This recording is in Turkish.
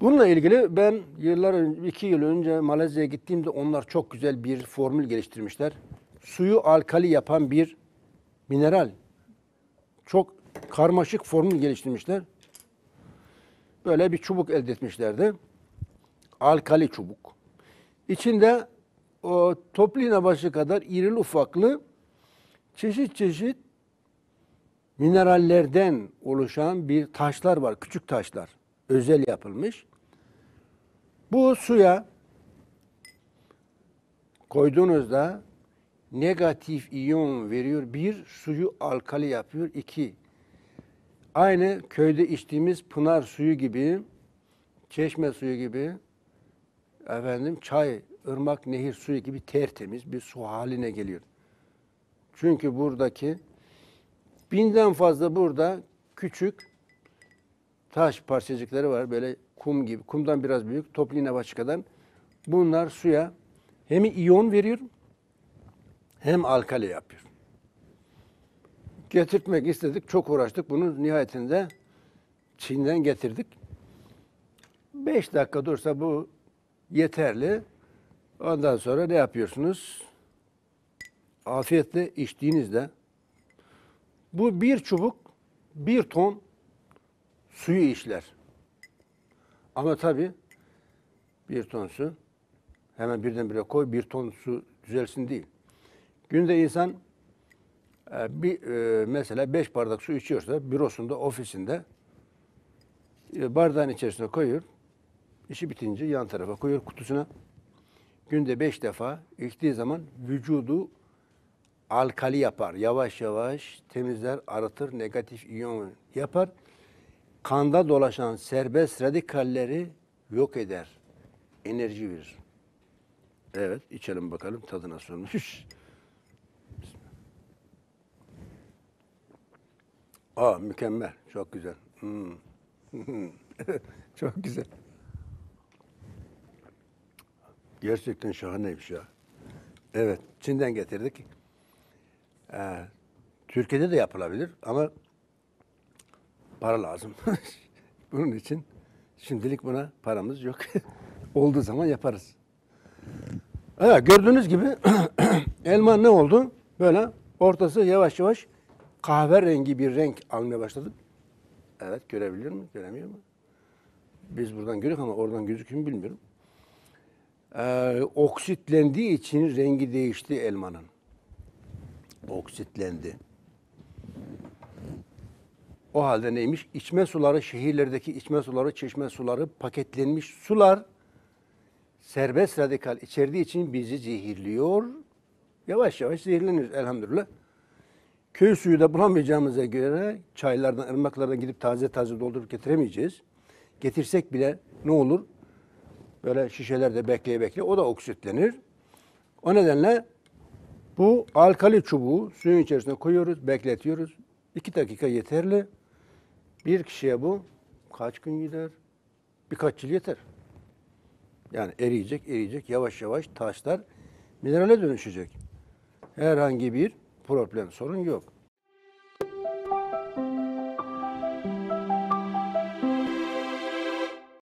Bununla ilgili ben yıllar önce, iki yıl önce Malezya'ya gittiğimde onlar çok güzel bir formül geliştirmişler. Suyu alkali yapan bir mineral. Çok karmaşık formül geliştirmişler. Böyle bir çubuk elde etmişlerdi. Alkali çubuk. İçinde o, toplina başı kadar iri ufaklı çeşit çeşit minerallerden oluşan bir taşlar var. Küçük taşlar. Özel yapılmış. Bu suya koyduğunuzda negatif iyon veriyor. Bir, suyu alkali yapıyor. İki, aynı köyde içtiğimiz pınar suyu gibi, çeşme suyu gibi, efendim çay, ırmak, nehir suyu gibi tertemiz bir su haline geliyor. Çünkü buradaki Binden fazla burada küçük taş parçacıkları var. Böyle kum gibi. Kumdan biraz büyük. Toplina başkadan. Bunlar suya hem iyon veriyor hem alkali yapıyor. Getirtmek istedik. Çok uğraştık. Bunu nihayetinde Çin'den getirdik. Beş dakika dursa bu yeterli. Ondan sonra ne yapıyorsunuz? Afiyetle içtiğinizde bu bir çubuk bir ton suyu işler. Ama tabii bir ton su hemen birdenbire koy bir ton su düzelsin değil. Günde insan e, bir e, mesela beş bardak su içiyorsa bürosunda, ofisinde e, bardağın içerisine koyuyor. İşi bitince yan tarafa koyuyor kutusuna. Günde beş defa içtiği zaman vücudu alkali yapar. Yavaş yavaş temizler, arıtır, negatif iyon yapar. Kanda dolaşan serbest radikalleri yok eder. Enerji verir. Evet, içelim bakalım tadı nasıl olmuş. Aa, mükemmel. Çok güzel. Hmm. Çok güzel. Gerçekten şahaneymiş ya. Evet, Çin'den getirdik. Ee, Türkiye'de de yapılabilir ama para lazım. Bunun için şimdilik buna paramız yok. Olduğu zaman yaparız. Evet, gördüğünüz gibi elma ne oldu? Böyle ortası yavaş yavaş kahverengi bir renk almaya başladı. Evet görebilir mi? Göremiyor mu? Biz buradan görüyoruz ama oradan gözüküyor mu bilmiyorum. Ee, oksitlendiği için rengi değişti elmanın oksitlendi. O halde neymiş? İçme suları, şehirlerdeki içme suları, çeşme suları paketlenmiş sular serbest radikal içerdiği için bizi zehirliyor. Yavaş yavaş zehirleniyoruz elhamdülillah. Köy suyu da bulamayacağımıza göre çaylardan, ırmaklardan gidip taze taze doldurup getiremeyeceğiz. Getirsek bile ne olur? Böyle şişelerde bekleye bekleye o da oksitlenir. O nedenle bu alkali çubuğu suyun içerisine koyuyoruz, bekletiyoruz. İki dakika yeterli. Bir kişiye bu kaç gün gider? Birkaç yıl yeter. Yani eriyecek, eriyecek. Yavaş yavaş taşlar minerale dönüşecek. Herhangi bir problem, sorun yok.